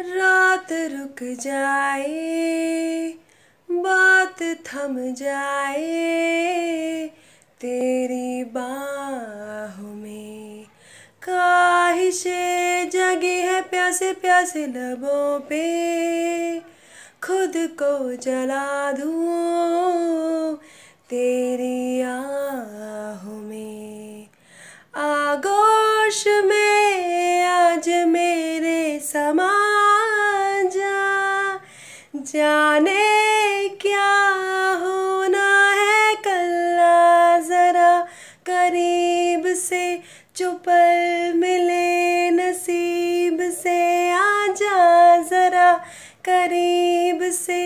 रात रुक जाए बात थम जाए तेरी बाहों में काहिशे जगी है प्यासे प्यासे लबों पे खुद को जला दूँ तेरी आ समा जाने क्या होना है कल्ला ज़रा करीब से चुपल मिले नसीब से आजा ज़रा करीब से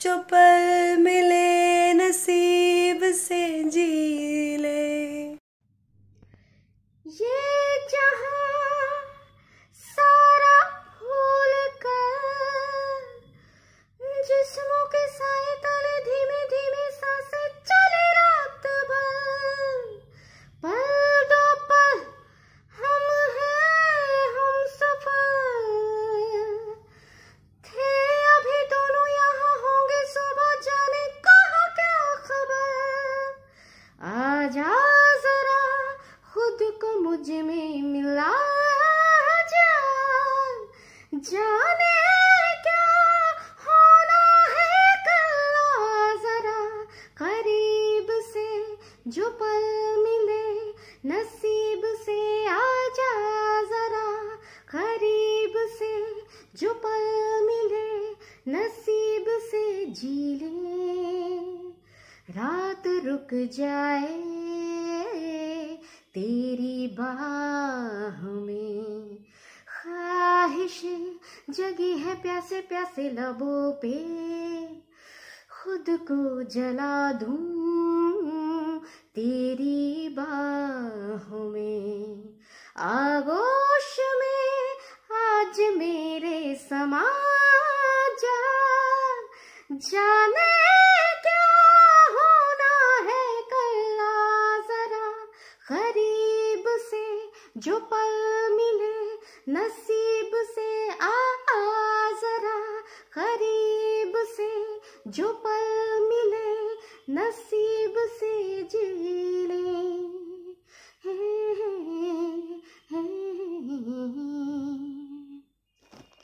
चुपल मिले नसीब से जी ले ये जहाँ मुझ में मिला जान जाने क्या होना है कल जरा करीब से जो पल मिले नसीब से जा जरा करीब से जो पल मिले नसीब से जी ले रात रुक जाए तेरी बाह में ख्वाहिश जगी है प्यासे प्यासे लबों पे खुद को जला दूं तेरी बाह में आगोश में आज मेरे समा जा जाने क्या होना है कल्ला जरा खरी जो पल मिले नसीब से आ, आ जरा करीब से जो पल मिले नसीब से जी